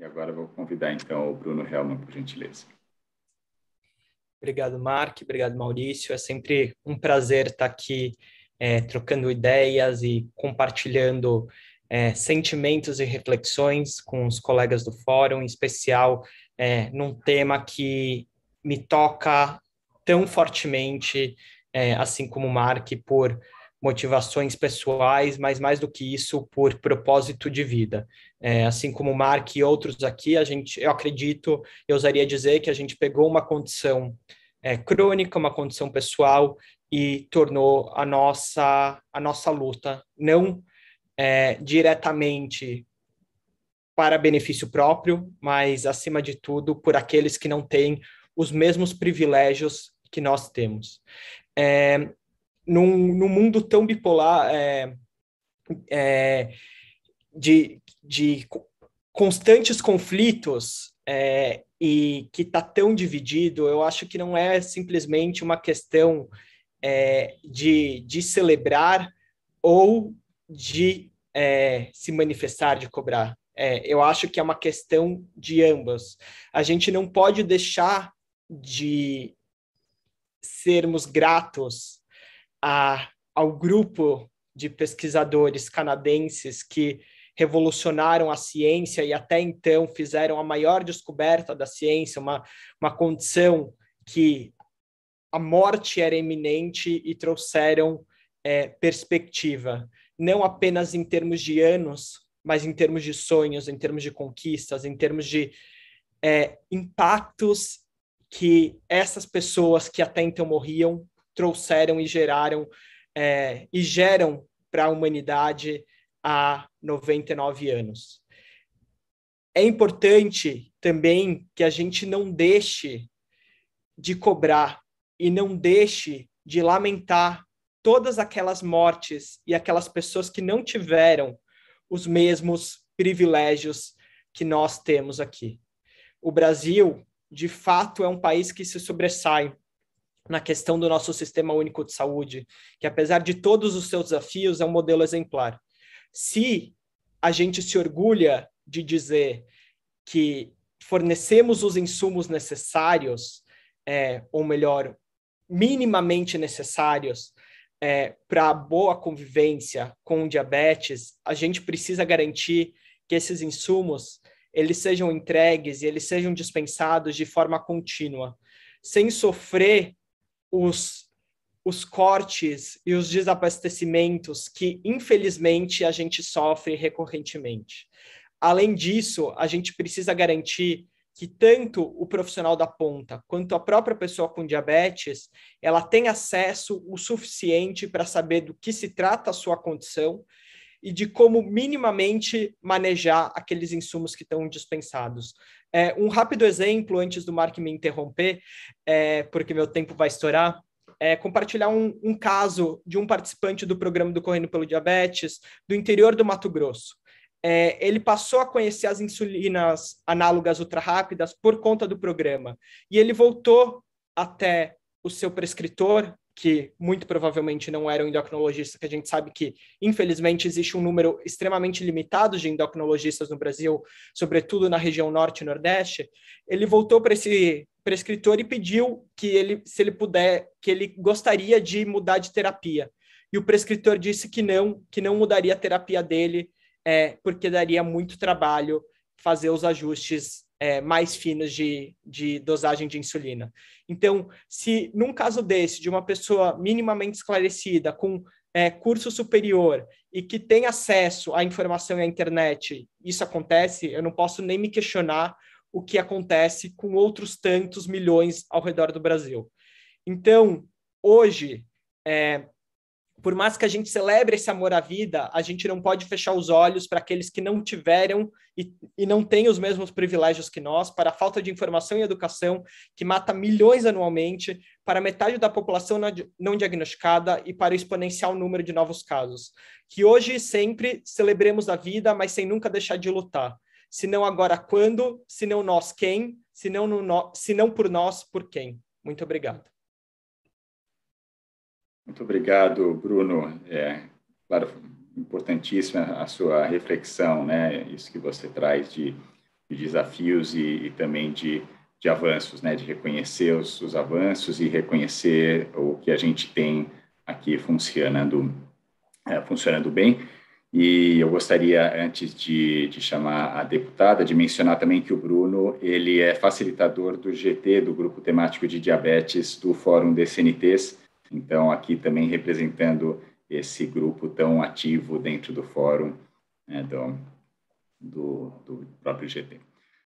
E agora vou convidar então o Bruno Helman, por gentileza. Obrigado, Mark. Obrigado, Maurício. É sempre um prazer estar aqui é, trocando ideias e compartilhando é, sentimentos e reflexões com os colegas do fórum, em especial é, num tema que me toca tão fortemente, é, assim como o Mark, por motivações pessoais, mas mais do que isso, por propósito de vida. É, assim como o Mark e outros aqui, a gente, eu acredito, eu ousaria dizer que a gente pegou uma condição é, crônica, uma condição pessoal e tornou a nossa a nossa luta não é, diretamente para benefício próprio, mas acima de tudo por aqueles que não têm os mesmos privilégios que nós temos. É, num, num mundo tão bipolar é, é, de, de constantes conflitos é, e que está tão dividido, eu acho que não é simplesmente uma questão é, de, de celebrar ou de é, se manifestar, de cobrar. É, eu acho que é uma questão de ambas. A gente não pode deixar de sermos gratos a, ao grupo de pesquisadores canadenses que revolucionaram a ciência e até então fizeram a maior descoberta da ciência, uma, uma condição que a morte era iminente e trouxeram é, perspectiva, não apenas em termos de anos, mas em termos de sonhos, em termos de conquistas, em termos de é, impactos que essas pessoas que até então morriam trouxeram e geraram é, e geram para a humanidade há 99 anos. É importante também que a gente não deixe de cobrar e não deixe de lamentar todas aquelas mortes e aquelas pessoas que não tiveram os mesmos privilégios que nós temos aqui. O Brasil, de fato, é um país que se sobressai na questão do nosso sistema único de saúde, que apesar de todos os seus desafios, é um modelo exemplar. Se a gente se orgulha de dizer que fornecemos os insumos necessários, é, ou melhor, minimamente necessários é, para a boa convivência com diabetes, a gente precisa garantir que esses insumos eles sejam entregues e eles sejam dispensados de forma contínua, sem sofrer os, os cortes e os desabastecimentos que, infelizmente, a gente sofre recorrentemente. Além disso, a gente precisa garantir que tanto o profissional da ponta quanto a própria pessoa com diabetes, ela tem acesso o suficiente para saber do que se trata a sua condição e de como minimamente manejar aqueles insumos que estão dispensados. É, um rápido exemplo, antes do Mark me interromper, é, porque meu tempo vai estourar, é, compartilhar um, um caso de um participante do programa do Correndo pelo Diabetes, do interior do Mato Grosso. É, ele passou a conhecer as insulinas análogas ultrarrápidas por conta do programa. E ele voltou até o seu prescritor que muito provavelmente não eram endocrinologistas, que a gente sabe que, infelizmente, existe um número extremamente limitado de endocrinologistas no Brasil, sobretudo na região norte e nordeste, ele voltou para esse prescritor e pediu que ele, se ele puder, que ele gostaria de mudar de terapia. E o prescritor disse que não, que não mudaria a terapia dele, é, porque daria muito trabalho fazer os ajustes é, mais finas de, de dosagem de insulina. Então, se num caso desse, de uma pessoa minimamente esclarecida, com é, curso superior e que tem acesso à informação e à internet, isso acontece, eu não posso nem me questionar o que acontece com outros tantos milhões ao redor do Brasil. Então, hoje, é, por mais que a gente celebre esse amor à vida, a gente não pode fechar os olhos para aqueles que não tiveram e, e não têm os mesmos privilégios que nós, para a falta de informação e educação, que mata milhões anualmente, para metade da população não diagnosticada e para o exponencial número de novos casos. Que hoje e sempre celebremos a vida, mas sem nunca deixar de lutar. Se não agora, quando? Se não nós, quem? Se não, no, se não por nós, por quem? Muito obrigado. Muito obrigado, Bruno. É, claro, importantíssima a sua reflexão, né? Isso que você traz de, de desafios e, e, também de, de avanços, né? De reconhecer os, os, avanços e reconhecer o que a gente tem aqui funcionando, é, funcionando bem. E eu gostaria, antes de, de chamar a deputada, de mencionar também que o Bruno ele é facilitador do GT, do Grupo Temático de Diabetes do Fórum DCNTs, então, aqui também representando esse grupo tão ativo dentro do fórum né, do, do, do próprio GT.